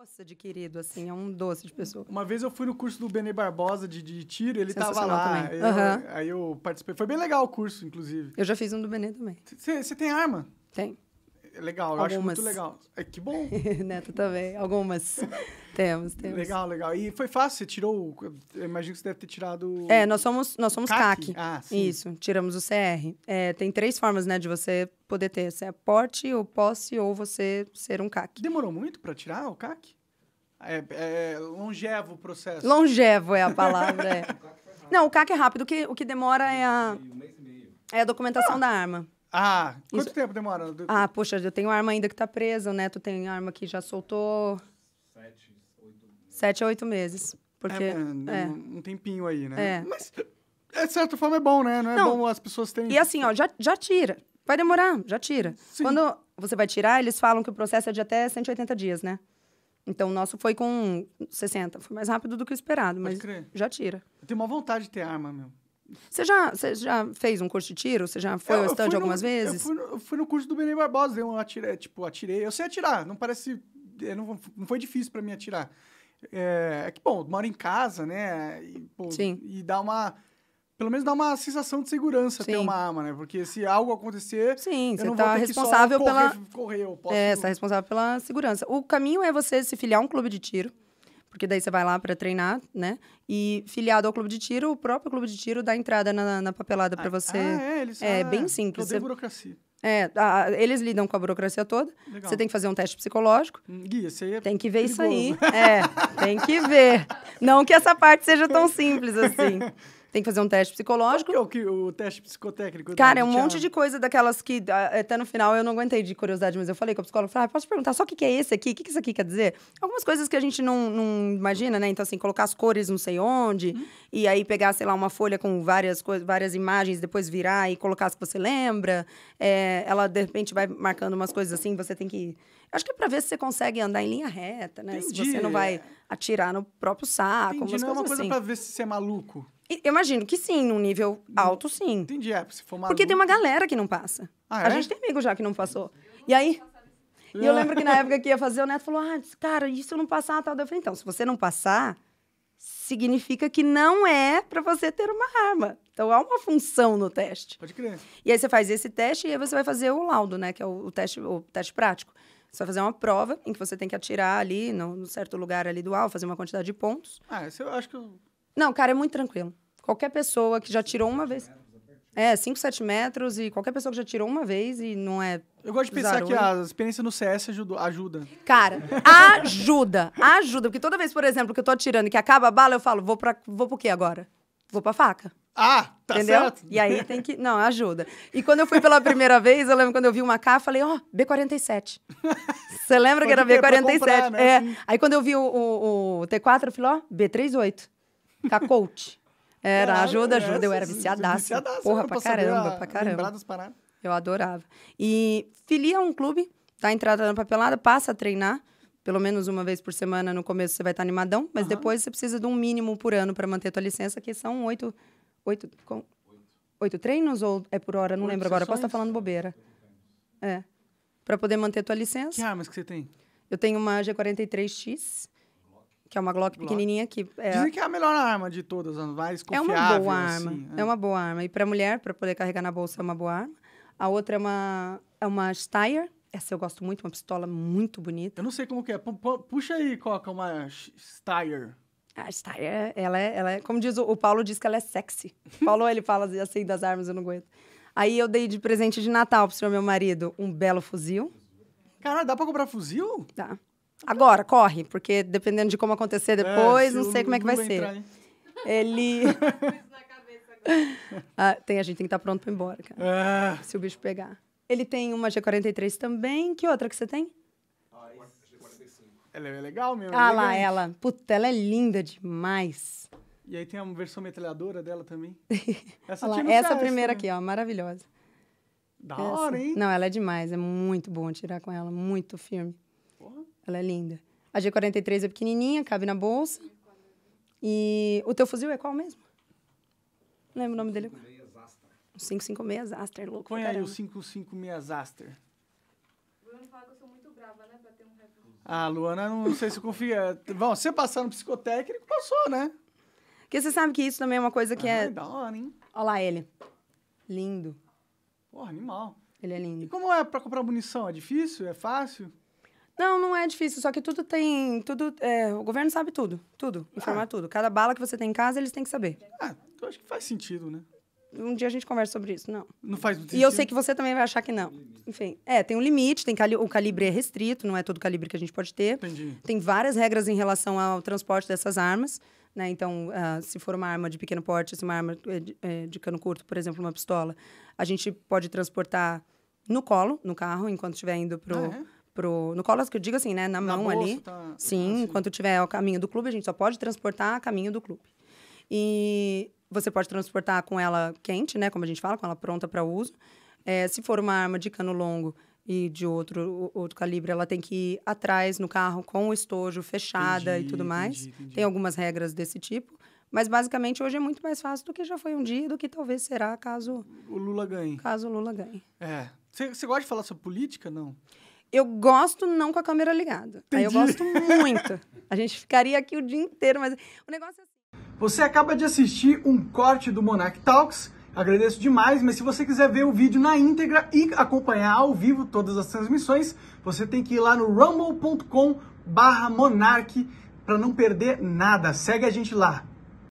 Doce adquirido, assim, é um doce de pessoa. Uma vez eu fui no curso do Benê Barbosa de, de tiro, ele tava lá. Aí, uhum. aí eu participei. Foi bem legal o curso, inclusive. Eu já fiz um do Benê também. Você tem arma? Tem. É legal, Algumas. eu acho muito legal. É, que bom. Neto né, também. Algumas. temos, temos. Legal, legal. E foi fácil? Você tirou. Eu imagino que você deve ter tirado. É, nós somos, nós somos CAC. CAC. Ah, sim. Isso, tiramos o CR. É, tem três formas, né, de você poder ter. Você é porte ou posse ou você ser um CAC. Demorou muito para tirar o CAC? É, é, longevo o processo. Longevo é a palavra. é. Não, o CAC é rápido. O que, o que demora é a. É a documentação ah. da arma. Ah, quanto Isso... tempo demora? Ah, poxa, eu tenho arma ainda que tá presa, o Neto tem arma que já soltou. Sete, oito meses. Sete a oito meses. Porque, é, é, Um tempinho aí, né? É. Mas, de certa forma, é bom, né? Não é bom as pessoas terem... E assim, ó, já, já tira. Vai demorar, já tira. Sim. Quando você vai tirar, eles falam que o processo é de até 180 dias, né? Então, o nosso foi com 60. Foi mais rápido do que o esperado, mas já tira. Eu tenho uma vontade de ter arma, meu. Você já, você já fez um curso de tiro? Você já foi eu, ao stand algumas vezes? Eu fui, no, eu fui, no, curso do Benê Barbosa, eu atirei, tipo, atirei. Eu sei atirar, não parece. É, não, não foi difícil para mim atirar. É, é que, bom, moro em casa, né? E, pô, Sim. E dá uma. Pelo menos dá uma sensação de segurança Sim. ter uma arma, né? Porque se algo acontecer. Sim, você está responsável correr, pela. Correr, eu posso... É, você está responsável pela segurança. O caminho é você se filiar a um clube de tiro porque daí você vai lá para treinar, né? E filiado ao clube de tiro, o próprio clube de tiro dá entrada na, na papelada para ah, você. Ah, é, eles, é bem é, simples. Toda você... burocracia. É, a, eles lidam com a burocracia toda. Legal. Você tem que fazer um teste psicológico. Hum, Guia, isso aí é Tem que ver perigoso. isso aí. é, tem que ver. Não que essa parte seja tão simples assim. Tem que fazer um teste psicológico. Qual que é o, que, o teste psicotécnico? Cara, é um monte de coisa daquelas que ah, até no final eu não aguentei de curiosidade, mas eu falei com a psicóloga: falei, ah, posso perguntar só o que, que é esse aqui? O que, que isso aqui quer dizer? Algumas coisas que a gente não, não imagina, né? Então, assim, colocar as cores não sei onde, hum. e aí pegar, sei lá, uma folha com várias, coisas, várias imagens, depois virar e colocar as que você lembra. É, ela, de repente, vai marcando umas coisas assim, você tem que... Acho que é pra ver se você consegue andar em linha reta, né? Entendi. Se você não vai é. atirar no próprio saco. Entendi, não é uma coisa assim. pra ver se você é maluco. Eu imagino que sim, num nível hum. alto, sim. Entendi, é. Se for uma Porque tem uma galera que não passa. Ah, é? A gente tem amigo já que não passou. E aí. E eu é. lembro que na época que ia fazer, o Neto falou: Ah, cara, e se eu não passar, tal. Eu falei, então, se você não passar, significa que não é para você ter uma arma. Então há uma função no teste. Pode crer. E aí você faz esse teste e aí você vai fazer o laudo, né? Que é o, teste, o teste prático. Você vai fazer uma prova em que você tem que atirar ali, num certo lugar ali do alvo, fazer uma quantidade de pontos. Ah, isso eu acho que eu não, cara, é muito tranquilo. Qualquer pessoa que já tirou uma vez. É, 5, 7 metros e qualquer pessoa que já tirou uma vez e não é. Eu gosto de pensar zarulho. que a experiência no CS ajuda. Cara, ajuda! Ajuda. Porque toda vez, por exemplo, que eu tô atirando e que acaba a bala, eu falo, vou, pra, vou pro quê agora? Vou pra faca. Ah, tá Entendeu? certo. E aí tem que. Não, ajuda. E quando eu fui pela primeira vez, eu lembro quando eu vi uma K, eu falei, ó, oh, B47. Você lembra Pode que era B47? Comprar, né? É. Aí quando eu vi o, o, o T4, eu falei, ó, oh, B38. Cacote, Era, ajuda, é, ajuda. eu era viciadaço. viciadaça porra, pra, caramba, pra caramba. Lembrar Eu adorava. E filia um clube, tá entrada na papelada, passa a treinar. Pelo menos uma vez por semana no começo você vai estar tá animadão, mas uhum. depois você precisa de um mínimo por ano para manter a tua licença, que são oito. Oito, com, oito treinos ou é por hora? Não oito lembro agora, posso tá estar falando bobeira. É. Para poder manter a tua licença. Que armas que você tem? Eu tenho uma G43X que é uma Glock, Glock. pequenininha que é... Dizem que é a melhor arma de todas, as mais confiável. É uma boa assim, arma, é. é. uma boa arma. E para mulher, para poder carregar na bolsa, é uma boa arma. A outra é uma, é uma Steyr, essa eu gosto muito, uma pistola muito bonita. Eu não sei como que é, puxa aí, coloca uma Steyr. A Steyr, ela é, ela é, como diz o, o Paulo, diz que ela é sexy. O Paulo, ele fala assim das armas, eu não aguento. Aí eu dei de presente de Natal pro meu marido um belo fuzil. Cara, dá pra comprar fuzil? Dá. Agora, corre, porque dependendo de como acontecer é, depois, é, não sei como é que vai ser. Entrar, Ele. ah, tem, a gente tem que estar pronto para ir embora, cara. Ah. Se o bicho pegar. Ele tem uma G43 também. Que outra que você tem? G45. Ela é legal mesmo. Ah lá, ela. Puta, ela é linda demais. E aí tem a versão metralhadora dela também. Essa, lá, essa primeira né? aqui, ó, maravilhosa. Da essa. hora, hein? Não, ela é demais. É muito bom tirar com ela, muito firme. Ela é linda. A G43 é pequenininha, cabe na bolsa. E o teu fuzil é qual mesmo? Não lembro o nome dele Aster. 556 Aster, louco. Põe aí o 556 Aster. Luana fala que eu sou muito brava, né? Pra ter um Ah, Luana, não sei se confia. Bom, você passar no psicotécnico, passou, né? Porque você sabe que isso também é uma coisa que ah, é, é. Da hora, hein? Olha lá ele. Lindo. Porra, animal. Ele é lindo. E como é pra comprar munição? É difícil? É fácil? Não, não é difícil, só que tudo tem. tudo é, O governo sabe tudo, tudo, ah. informar ah. tudo. Cada bala que você tem em casa, eles têm que saber. Ah, eu acho que faz sentido, né? Um dia a gente conversa sobre isso, não. Não faz muito sentido. E eu sei que você também vai achar que não. Enfim, é, tem um limite, tem cali o calibre é restrito, não é todo calibre que a gente pode ter. Entendi. Tem várias regras em relação ao transporte dessas armas. Né? Então, uh, se for uma arma de pequeno porte, se uma arma é, de, é, de cano curto, por exemplo, uma pistola, a gente pode transportar no colo, no carro, enquanto estiver indo para Ah, é? pro. No colo que eu digo assim, né? Na, na mão bolsa, ali. Tá... Sim, assim. enquanto tiver o caminho do clube, a gente só pode transportar a caminho do clube. E você pode transportar com ela quente, né? Como a gente fala, com ela pronta para uso. É, se for uma arma de cano longo e de outro, outro calibre, ela tem que ir atrás no carro com o estojo fechada entendi, e tudo mais. Entendi, entendi. Tem algumas regras desse tipo. Mas basicamente hoje é muito mais fácil do que já foi um dia, do que talvez será caso o Lula ganhe. Caso o Lula ganhe. É. Você gosta de falar sobre política, não? Eu gosto não com a câmera ligada. Entendi. Aí eu gosto muito. A gente ficaria aqui o dia inteiro, mas o negócio é assim. Você acaba de assistir um corte do Monarch Talks. Agradeço demais, mas se você quiser ver o vídeo na íntegra e acompanhar ao vivo todas as transmissões, você tem que ir lá no rumble.com barra Monark para não perder nada. Segue a gente lá.